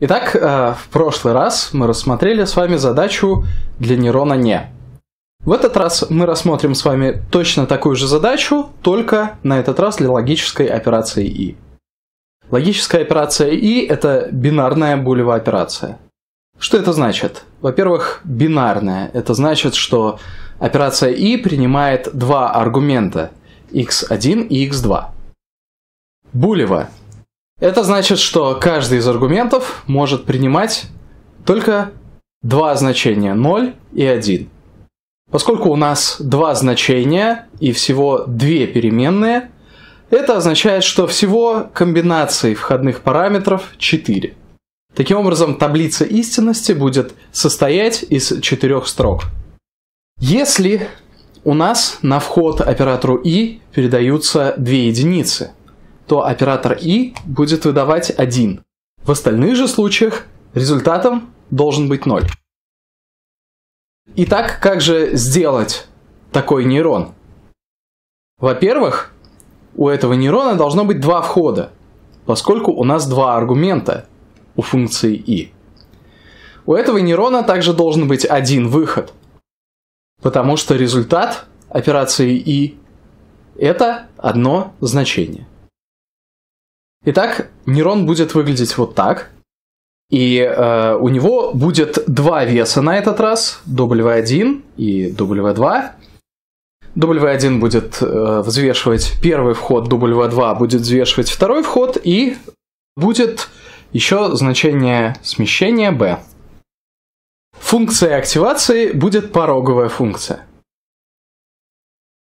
Итак, э, в прошлый раз мы рассмотрели с вами задачу для нейрона «не». В этот раз мы рассмотрим с вами точно такую же задачу, только на этот раз для логической операции «и». Логическая операция «и» — это бинарная булева операция. Что это значит? Во-первых, бинарная. Это значит, что операция «и» принимает два аргумента — x1 и x2. Булева это значит, что каждый из аргументов может принимать только два значения 0 и 1. Поскольку у нас два значения и всего две переменные, это означает, что всего комбинаций входных параметров 4. Таким образом, таблица истинности будет состоять из четырех строк. Если у нас на вход оператору И передаются две единицы – то оператор И будет выдавать 1. В остальных же случаях результатом должен быть 0. Итак, как же сделать такой нейрон? Во-первых, у этого нейрона должно быть два входа, поскольку у нас два аргумента у функции и. У этого нейрона также должен быть один выход, потому что результат операции и это одно значение. Итак, нейрон будет выглядеть вот так. И э, у него будет два веса на этот раз, W1 и W2. W1 будет э, взвешивать первый вход, W2 будет взвешивать второй вход, и будет еще значение смещения B. Функция активации будет пороговая функция.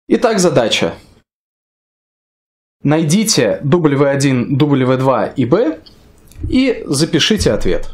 Итак, задача. Найдите W1, W2 и B и запишите ответ.